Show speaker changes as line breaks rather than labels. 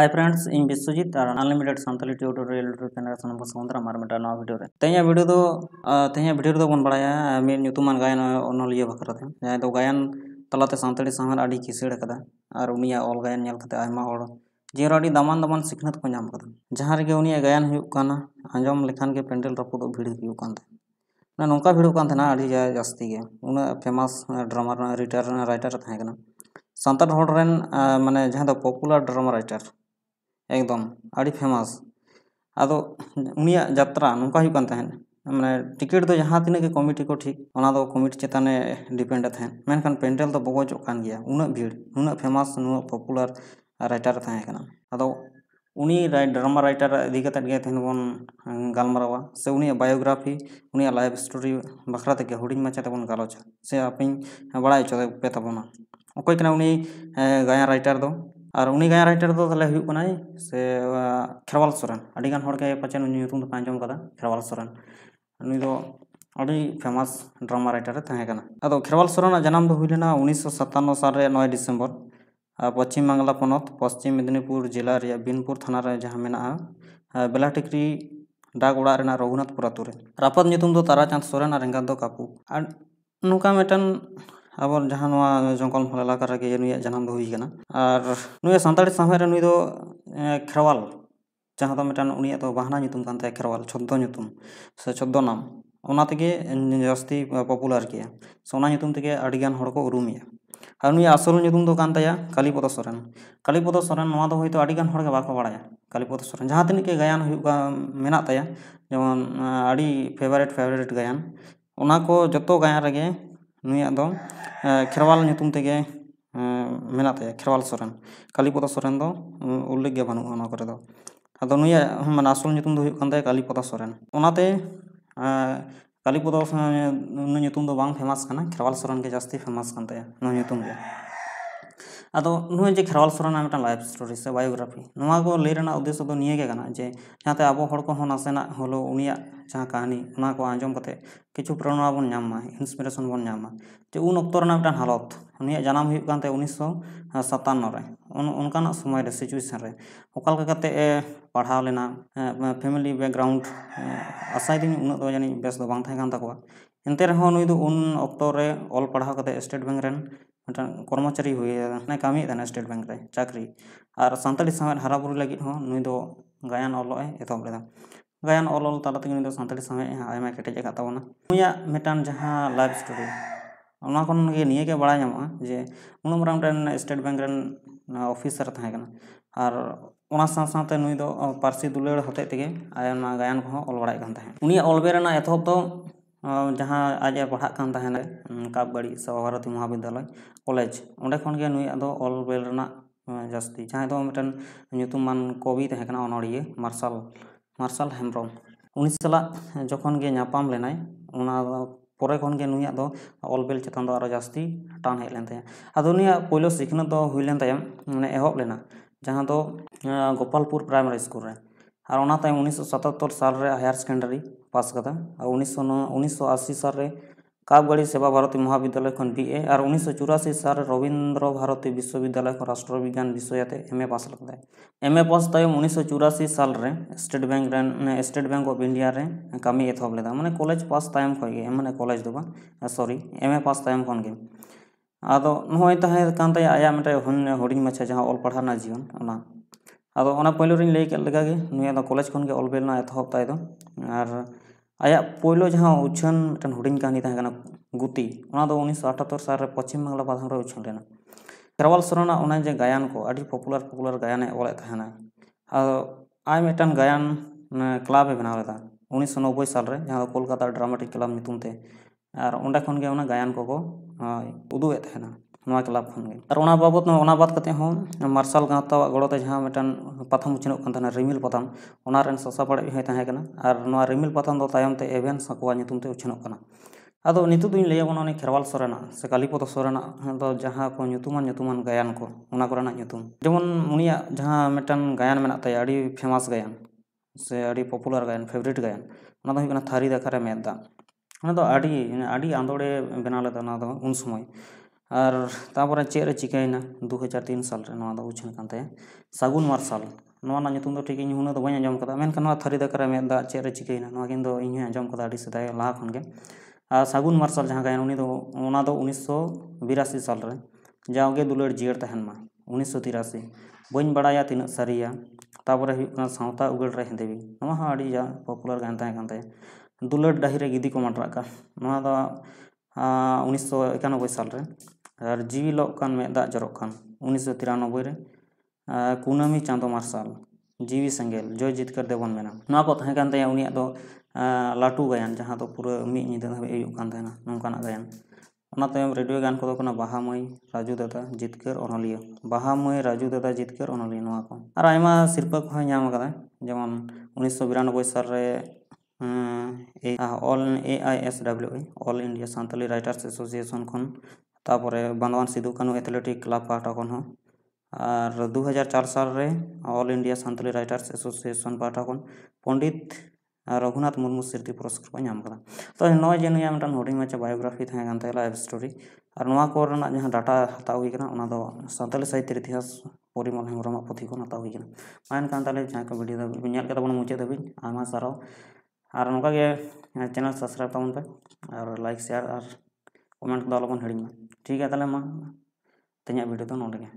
hi friends इन विश्वजीत और unlimited Santali tutorial YouTube channel से नमस्कार सुंदरा मार मेटा नवा वीडियो रे वीडियो दो वीडियो बन बड़ा मेरे गायन अनलिया बखराते जहाँ गायन तलाते सानी समाज आड़ी किसड़ और उनिया ऑल गायन नेल कते जीरो दामान दामान सिखनत को नाम कदा जहां रे गायन हुक काना लेखान के पेंडल रपुद भीड़ नौका भीड़ कान जास्ती है उन फेमास ड्रामा रिटायर राइटर था सानताल हॉल रेन माने जहां ड्रामा राइटर एकदम आड़ी फेमस अद जत्रा नौकान तहन मैंने टिकट तो जहाँ तीन कमी को ठीक वहाँ कमिटी चितान डिपेंड तहन मेखान पेंडल तो बगज नुना फेमस नुना पपुलर रईटर तहन अद उनी ड्रामा रईटर इदीकन बन गलमारा से उनी बायोग्राफी उन लाइफ स्टोरी बाखरा तक हूँ माचा तब गलोचा से आप बड़ा चो पेताबना अकोना उन गायन रईटर और उन्हीं गायन राइटर दो तले हुई से खेरवाल सोरेन अड़ी गान होड़ के पचन तो पांचम कदा खेरवाल सोरेन उन्हीं दो अड़ी फेमस ड्रामा राइटर तहें कना अदो खेरवाल सोरेन जन्म दो हुई लेना 1957 साल नये डिसेम्बर पश्चिम बांगला पनत पश्चिम मेदिनीपुर जिला रे बिनपुर थाना रे जहां मेना बेलाटिकरी डाक उड़ा रघुनाथपुर आतुरे रापत न्यूतुम ताराचंद सोरेन और एंगान दो कापू और मेटन अब जहाँ जंगल मल जनाम जन्म होना सानी सामने खेरवाल जहाँ तो बहना उनको बाहना खेरवाल छद्द नाम से छद्द नाम जस्ती पपुलर के सोनागान उमे और उन आसल कलिपद सोन कलिपद सोन हाँ तो बाड़ा कलिपद सोन जहाँ तीन के गायन मेना जेबन फेभारेट फेभारेट गायन को जो गायन रगे ᱱᱩᱭᱟᱜ ᱫᱚ ᱠᱷᱮᱨᱣᱟᱞ ᱧᱩᱛᱩᱢ ᱛᱮᱜᱮ ᱢᱮᱱᱟᱜ ᱛᱟᱭᱟ ᱠᱷᱮᱨᱣᱟᱞ ᱥᱚᱨᱮᱱ ᱠᱟᱞᱤᱯᱚᱫᱟ ᱥᱚᱨᱮᱱ ᱫᱚ ᱩᱞᱞᱮᱠᱷ ᱜᱮ ᱵᱟᱹᱱᱩᱜᱼᱟ ᱚᱱᱟ ᱠᱚᱨᱮ ᱫᱚ ᱟᱫᱚ ᱱᱩᱭᱟᱜ ᱢᱟᱱᱮ ᱟᱥᱚᱞ ᱧᱩᱛᱩᱢ ᱫᱚ ᱦᱩᱭᱩᱜ ᱠᱟᱱ ᱛᱟᱭᱟ ᱠᱟᱞᱤᱯᱚᱫᱟ ᱥᱚᱨᱮᱱ ᱚᱱᱟᱛᱮ ᱠᱟᱞᱤᱯᱚᱫᱟ ᱩᱱᱤ ᱧᱩᱛᱩᱢ ᱫᱚ ᱵᱟᱝ ᱯᱷᱮᱢᱟᱥ ᱠᱟᱱᱟ ᱠᱷᱮᱨᱣᱟᱞ ᱥᱚᱨᱮᱱ ᱜᱮ ᱡᱟᱹᱥᱛᱤ ᱯᱷᱮᱢᱟᱥ ᱠᱟᱱ ᱛᱟᱭᱟ ᱱᱩᱭ ᱧᱩᱛᱩᱢ ᱜᱮ ᱟᱫᱚ ᱱᱚᱜᱼᱚᱭ ᱡᱮ ᱠᱷᱮᱨᱣᱟᱞ ᱥᱚᱨᱮᱱ ᱨᱮᱱᱟᱜ ᱢᱤᱫᱴᱟᱝ ᱞᱟᱭᱤᱯᱷ ᱥᱴᱳᱨᱤ ᱥᱮ ᱵᱟᱭᱳᱜᱨᱟᱯᱷᱤ ᱱᱚᱣᱟ ᱠᱚ ᱞᱟᱹᱭ ᱨᱮᱱᱟᱜ ᱩᱫᱽᱫᱮᱥᱥᱚ ᱫᱚ ᱱᱤᱭᱟᱹᱜᱮ ᱠᱟᱱᱟ ᱡᱮ ᱡᱟᱦᱟᱸᱛᱮ ᱟᱵᱚ ᱦᱚᱲ ᱠᱚᱦᱚᱸ ᱱᱟᱥᱮᱱᱟᱜ ᱦᱚᱞᱮᱣ ᱩᱱᱤᱭᱟᱜ ᱡᱟᱦᱟᱸ ᱠᱟᱹᱦᱱᱤ ᱚᱱᱟ ᱠᱚ ᱟᱸᱡᱚᱢ ᱠᱟᱛᱮᱫ ᱠᱤᱪᱷᱩ ᱯᱨᱮᱨᱚᱱᱟ ᱵᱚᱱ ᱧᱟᱢ ᱢᱟ ᱤᱱᱥᱯᱤᱨᱮᱥᱚᱱ ᱵᱚᱱ ᱧᱟᱢ ᱢᱟ ᱡᱮ ᱩᱱ ᱚᱠᱛᱚ ᱨᱮᱱᱟᱜ ᱢᱤᱫᱴᱟᱝ ᱦᱟᱞᱚᱛ ᱩᱱᱤᱭᱟᱜ ᱡᱟᱱᱟᱢ ᱦᱩᱭᱩᱜ ᱠᱟᱱ ᱛᱟᱭᱟ ᱩᱱᱤᱥᱥᱚ ᱥᱟᱛᱟᱱᱱᱚ ᱨᱮ ᱚᱱᱠᱟᱱᱟᱜ ᱥᱚᱢᱚᱭ ᱨᱮ ᱥᱤᱪᱩᱭᱮᱥᱚᱱ ᱨᱮ ᱚᱠᱟ ᱞᱮᱠᱟ ᱠᱟᱛᱮᱫ ᱮ ᱯᱟᱲᱦᱟᱣ ᱞᱮᱱᱟ ᱯᱷᱮᱢᱮᱞᱤ ᱵᱮᱠᱜᱨᱟᱣᱩᱱᱰ ᱟᱥᱟᱭᱫᱟᱹᱧ ᱩᱱᱟᱹᱜ ᱫᱚ ᱡᱟᱹᱱᱤᱡ ᱵᱮᱥ ᱫᱚ ᱵᱟᱝ ᱛᱟᱦᱮᱸ ᱠᱟᱱ ᱛᱟᱠᱚᱣᱟ ᱮᱱᱛᱮ ᱨᱮᱦᱚᱸ ᱱᱩᱭ ᱫᱚ ᱩᱱ ᱚᱠᱛᱚ ᱨᱮ ᱚᱞ ᱯᱟᱲᱦᱟᱣ ᱠᱟᱛᱮᱫ ᱥᱴᱮᱴ ᱵᱮᱝᱠ ᱨᱮᱱ कर्मचारी हुई कमी स्टेट बैंक रे चाकरी और सानी समेत हरा बुरी लगे नई दो गायन ऑल एतब ले गायन अलल सानी समेत कटे कहता कराता नुटान जहाँ लाइफ स्टोरी निये बड़ा नाम जे नुनमें स्टेट बैंक ऑफिसर थे और साथ नुद्ध दुलड़ हते गायन को अल बड़ा उनबे तो ᱡᱟᱦᱟᱸ ᱟᱡ ᱮ ᱯᱟᱲᱦᱟᱜ ᱠᱟᱱ ᱛᱟᱦᱮᱱᱟ ᱠᱟᱯᱜᱟᱹᱲᱤ ᱥᱚᱦᱚᱨᱚᱛᱤ ᱢᱚᱦᱟ ᱵᱤᱫᱽᱫᱟᱞᱚᱭ ᱠᱚᱞᱮᱡᱽ ᱚᱸᱰᱮ ᱠᱷᱚᱱᱜᱮ ᱱᱩᱭᱟᱜ ᱫᱚ ᱚᱞ ᱵᱮᱞ ᱨᱮᱱᱟᱜ ᱡᱟᱹᱥᱛᱤ ᱡᱟᱦᱟᱸᱭ ᱫᱚ ᱢᱤᱫᱴᱮᱱ ᱧᱩᱛᱩᱢᱟᱱ ᱠᱚᱵᱤ ᱛᱟᱦᱮᱸ ᱠᱟᱱᱟ ᱚᱱᱚᱲᱤᱭᱟᱹ ᱢᱟᱨᱥᱟᱞ ᱢᱟᱨᱥᱟᱞ ᱦᱮᱢᱵᱨᱚᱢ ᱩᱱᱤ ᱥᱟᱞᱟᱜ ᱡᱚᱠᱷᱚᱱ ᱜᱮ ᱧᱟᱯᱟᱢ ᱞᱮᱱᱟᱭ ᱚᱱᱟ ᱯᱚᱨᱮ ᱠᱷᱚᱱᱜᱮ ᱱᱩᱭᱟᱜ ᱫᱚ ᱚᱞᱵᱮᱞ ᱪᱮᱛᱟᱱ ᱫᱚ ᱟᱨᱚ ᱡᱟᱹᱥᱛᱤ ᱴᱟᱱ ᱦᱮᱡ ᱞᱮᱱ ᱛᱟᱭᱟ ᱟᱫᱚ ᱩᱱᱤᱭᱟᱜ ᱯᱳᱭᱞᱳ ᱥᱤᱠᱷᱱᱟᱹᱛ ᱫᱚ ᱦᱩᱭ ᱞᱮᱱ ᱛᱟᱭᱟ ᱢᱟᱱᱮ ᱮᱦᱚᱵ ᱞᱮᱱᱟ ᱡᱟᱦᱟᱸ ᱫᱚ ᱜᱳᱯᱟᱞᱯᱩᱨ ᱯᱨᱟᱭᱢᱟᱨᱤ ᱥᱠᱩᱞ ᱨᱮ ᱟᱨ ᱚᱱᱟ ᱛᱟᱭᱚᱢ ᱩᱱᱤᱥᱥᱚ ᱥᱟᱛᱟᱛᱛᱚᱨ ᱥᱟᱞᱨᱮ ᱦᱟᱭᱟᱨ ᱥᱮᱠᱮᱱᱰᱟᱨᱤ ᱯᱟᱥ ᱠᱟᱫᱟ ᱟᱨ ᱩᱱᱤᱥᱥᱚ ᱩᱱᱤᱥᱥᱚ ᱟᱥᱤ ᱥᱟᱞᱨᱮ কাপগাড়ি সেবা ভারতী মহাবিদ্যালয় খন বিএ আর উনিশশো চুরাশি সালে রবীন্দ্র ভারতী বিশ্ববিদ্যালয় খন রাষ্ট্রবিজ্ঞান বিষয়তে এম এ পাস লাগতে এম এ পাস তাই উনিশশো চুরাশি সালে State Bank State Bank of India রে কামি এথব লেদা মানে কলেজ পাস তাইম খন গে মানে কলেজ দো বা sorry M A pass time খন গে আদো নহয় তাহে কান তাই আয়া মিটাই হরিণ মাছা যাহা অল পড়া না জীবন ᱟᱫᱚ ᱚᱱᱟ ᱯᱳᱭᱞᱳ ᱨᱤᱧ ᱞᱟᱹᱭ ᱠᱮᱫ ᱞᱮᱠᱟᱜᱮ ᱱᱩᱭᱟᱜ ᱫᱚ ᱠᱚᱞᱮᱡᱽ ᱠᱷᱚᱱᱜᱮ ᱚᱞ ᱵᱤᱞ ᱨᱮᱱᱟᱜ ᱮᱛᱚᱦᱚᱵ ᱛᱟᱭ ᱫᱚ ᱟᱨ ᱟᱭᱟᱜ ᱯᱳᱭᱞᱳ ᱡᱟᱦᱟᱸ ᱩᱪᱷᱟᱹᱱ ᱢᱤᱫᱴᱟᱱ ᱦᱩᱰᱤᱧ ᱠᱟᱹᱦᱱᱤ ᱛᱟᱦᱮᱸ ᱠᱟᱱᱟ ᱜᱩᱛᱤ ᱚᱱᱟ ᱫᱚ ᱩᱱᱤᱥᱥᱚ ᱟᱴᱷᱟᱛᱛᱳᱨ ᱥᱟᱞᱨᱮ ᱯᱚᱪᱷᱤᱢ ᱵᱟᱝᱞᱟ ᱯᱟᱫᱷᱟᱱ ᱨᱮ ᱩᱪᱷᱟᱹᱱ ᱞᱮᱱᱟ ᱠᱮᱨᱣᱟᱞ ᱥᱚᱨᱮᱱᱟᱜ ᱚᱱᱟ ᱡᱮ ᱜᱟᱭᱟᱱ ᱠᱚ ᱟᱹᱰᱤ ᱯᱚᱯᱩᱞᱟᱨ ᱯᱚᱯᱩᱞᱟᱨ ᱜᱟᱭᱟᱱᱮ ᱚᱞᱮᱫ ᱛᱟᱦᱮᱱᱟ ᱟᱫᱚ ᱟᱡ ᱢᱤᱫᱴᱟᱱ ᱜᱟᱭᱟᱱ ᱠᱞᱟᱵᱮ ᱵᱮᱱᱟᱣ ᱞᱮᱫᱟ ᱩᱱᱤᱥᱥᱚ ᱱᱚᱵᱵᱳᱭ ᱥᱟᱞᱨᱮ ᱡᱟᱦᱟᱸ ᱫᱚ ᱠᱳᱞᱠᱟᱛᱟ ᱰᱨᱟᱢᱟᱴᱤᱠ ᱠᱞᱟᱵ ᱧᱩᱛᱩᱢᱛᱮ ᱟᱨ ᱚᱸᱰᱮ ᱠᱷᱚᱱᱜᱮ ᱚᱱᱟ ᱜᱟᱭᱟᱱ ᱠᱚᱠᱚ ᱩᱫᱩᱜ ᱮᱫ ᱛᱟᱦᱮᱱᱟ क्लाब बाबद कहते हैं मार्शल गातवा गड़ोते जहाँ मेटन पाथम उछन रिमिल पाथम ससा पड़े और रिमिल पाथम तमते एवेन साकुआम उछन अब नित लिया खेरवाल सोरेन से कलिपद सोरेन जहाँ को नितुमान गायन को जेमन उनिया जहाँ मेटन गायन में फेमास गायन से पपुलर गायन फेवरेट गायन थारी दाखा मेद दा आंदोड़े बना लेना उन समय और तापर चेर चिकायना हजार तीन साल उछन सगुन मार्शाल ठीक इन उन्हें तो बजाम मेखान थारी दाकारा मेद दाग चेर चिकायना इन आजम सदा लहा खन और सगुन मार्शाल जहाँ गए उन्नीसशो बिरासी साल जाओगे दुलार जियाड़ तहनमा उन्नीसशो तिरासी बी बड़ा तीन सारिया तपर सावता उगड़ रे हेदेवी हाँ पपुलर गान दुलार डाहिरे गिदी को मटरा उन्नीसशो इक्यानबे साल आर जीवी लगान मे दाग जरूर खान उन्नीस तिरानब्बे कूनमी चांदो मार्शाल जीवी सेंगेल जय जितकर देवन मेना उनिया दो लाटू गायन जहाँ तो पूरा मी हूँ नौकान गायन अना तमाम रेडियो गान को बहा मई राजू दादा जितकर अनलिया बहा मई राजू दादा जितकर अनलिया को सरपा को नाम जमन उन्नीस बिरानब्बे साल all A I S W all India Santali writers association ᱛᱟᱯᱚᱨᱮ ᱵᱟᱸᱫᱣᱟᱱ ᱥᱤᱫᱩ कानू ᱮᱛᱷᱞᱮᱴᱤᱠ क्लाब पाटा ᱠᱷᱚᱱ ᱦᱚᱸ ᱟᱨ ᱫᱩ ᱦᱟᱡᱟᱨ ᱪᱟᱨ ᱥᱟᱞᱨᱮ all India Santali writers association ᱯᱟᱦᱴᱟ रघुनाथ मुर्मू स्मृति पुरस्कार को नाम तो नौ जे हूँ माचा बायोग्राफी थे लाइफ स्टोरी और ना को जहाँ डाटा हतावना तो सानी साहित्य इतिहास परिमल हेम्रम पुथी को हतावना मानकान तेल जहाँ को भिडियो दाबी मुचाद दाबी सारा और नौका चैनल सब्सक्राइब तबन पे और लाइक शेयर और ᱠᱚᱢᱮᱱᱴ ᱫᱚ ᱟᱞᱚᱵᱚᱱ ᱦᱤᱲᱤᱧ ᱢᱟ ᱴᱷᱤᱠ ᱜᱮᱭᱟ ᱛᱟᱦᱚᱞᱮ ᱢᱟ ᱛᱮᱦᱮᱧᱟᱜ ᱵᱷᱤᱰᱭᱳ ᱫᱚ ᱱᱚᱰᱮᱜᱮ